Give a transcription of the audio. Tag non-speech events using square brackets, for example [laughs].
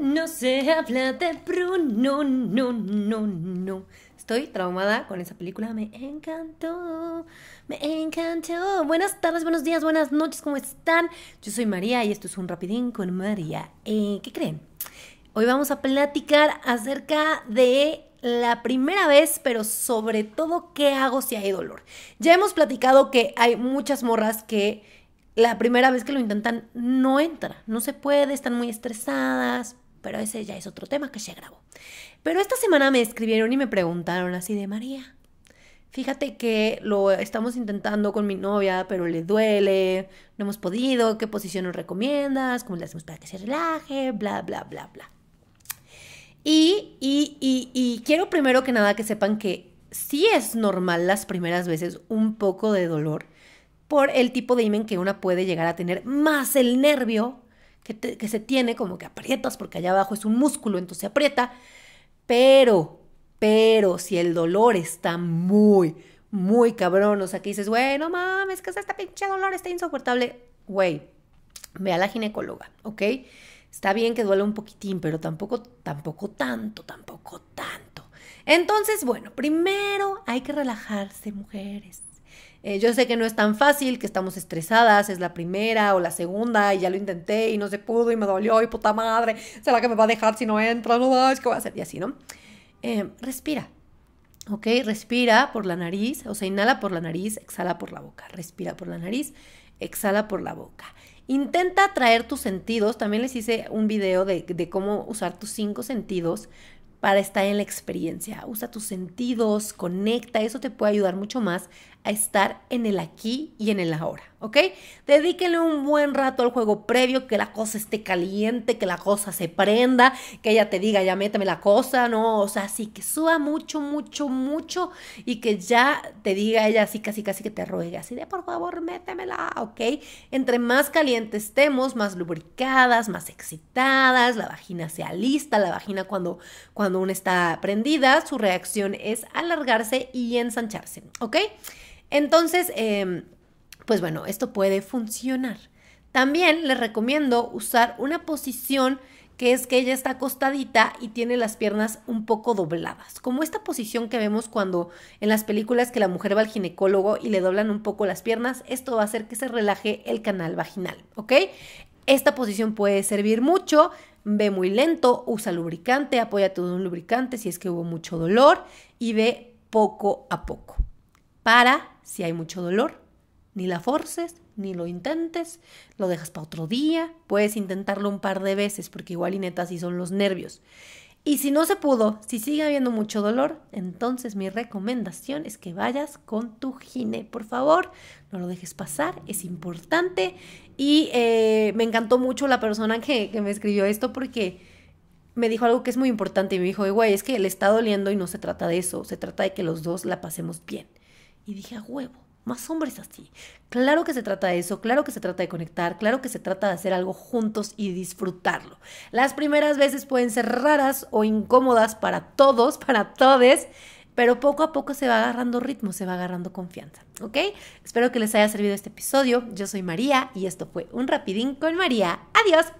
No se habla de Bruno, no, no, no. Estoy traumada con esa película. Me encantó. Me encantó. Buenas tardes, buenos días, buenas noches. ¿Cómo están? Yo soy María y esto es un rapidín con María. Eh, ¿Qué creen? Hoy vamos a platicar acerca de la primera vez, pero sobre todo qué hago si hay dolor. Ya hemos platicado que hay muchas morras que la primera vez que lo intentan no entra, no se puede, están muy estresadas, pero ese ya es otro tema que se grabó. Pero esta semana me escribieron y me preguntaron así de María. Fíjate que lo estamos intentando con mi novia, pero le duele, no hemos podido, qué posición nos recomiendas, cómo le hacemos para que se relaje, bla, bla, bla, bla. Y, quiero primero que nada que sepan que sí es normal las primeras veces un poco de dolor por el tipo de imen que una puede llegar a tener, más el nervio que, se tiene, como que aprietas, porque allá abajo es un músculo, entonces se aprieta. Pero, pero si el dolor está muy, muy cabrón, o sea, que dices, güey, no mames, que este pinche dolor está insoportable, güey, ve a la ginecóloga, ¿ok? Está bien que duele un poquitín, pero tampoco, tampoco tanto, tampoco tanto. Entonces, bueno, primero hay que relajarse, mujeres. Eh, yo sé que no es tan fácil, que estamos estresadas, es la primera o la segunda y ya lo intenté y no se pudo y me dolió y puta madre, será que me va a dejar si no entra, no es que voy a hacer y así, ¿no? Eh, respira, ¿ok? Respira por la nariz, o sea, inhala por la nariz, exhala por la boca, respira por la nariz, exhala por la boca. Intenta atraer tus sentidos, también les hice un video de, de cómo usar tus cinco sentidos para estar en la experiencia. Usa tus sentidos, conecta, eso te puede ayudar mucho más a estar en el aquí y en el ahora, ¿ok? Dedíquenle un buen rato al juego previo, que la cosa esté caliente, que la cosa se prenda, que ella te diga, ya méteme la cosa, ¿no? O sea, así que suba mucho, mucho, mucho y que ya te diga ella así, casi, casi que te ruegue, así de por favor, métemela, ¿ok? Entre más caliente estemos, más lubricadas, más excitadas, la vagina sea lista, la vagina cuando, cuando cuando una está prendida, su reacción es alargarse y ensancharse, ¿ok? Entonces, em, pues bueno, esto puede funcionar. También les recomiendo usar una posición que es que ella está acostadita y tiene las piernas un poco dobladas, como esta posición que vemos cuando en las películas que la mujer va al ginecólogo y le doblan un poco las piernas, esto va a hacer que se relaje el canal vaginal, ¿ok? Esta posición puede servir mucho, ve muy lento, usa lubricante, apóyate de un lubricante si es que hubo mucho dolor y ve poco a poco. Para si hay mucho dolor, ni la forces, ni lo intentes, lo dejas para otro día, puedes intentarlo un par de veces porque igual y neta sí son los nervios. Y si no se pudo, si sigue habiendo mucho dolor, entonces mi recomendación es que vayas con tu gine, por favor, no lo dejes pasar, es importante. Y eh, me encantó mucho la persona que, que me escribió esto porque me dijo algo que es muy importante y me dijo, güey, es que le está doliendo y no se trata de eso, se trata de que los dos la pasemos bien. Y dije, a huevo, más hombres así. Claro que se trata de eso, claro que se trata de conectar, claro que se trata de hacer algo juntos y disfrutarlo. Las primeras veces pueden ser raras o incómodas para todos, [laughs] para todes, pero poco a poco se va agarrando ritmo, se va agarrando confianza, ¿ok? Espero que les haya servido este episodio. Yo soy María y esto fue Un Rapidín con María. Adiós.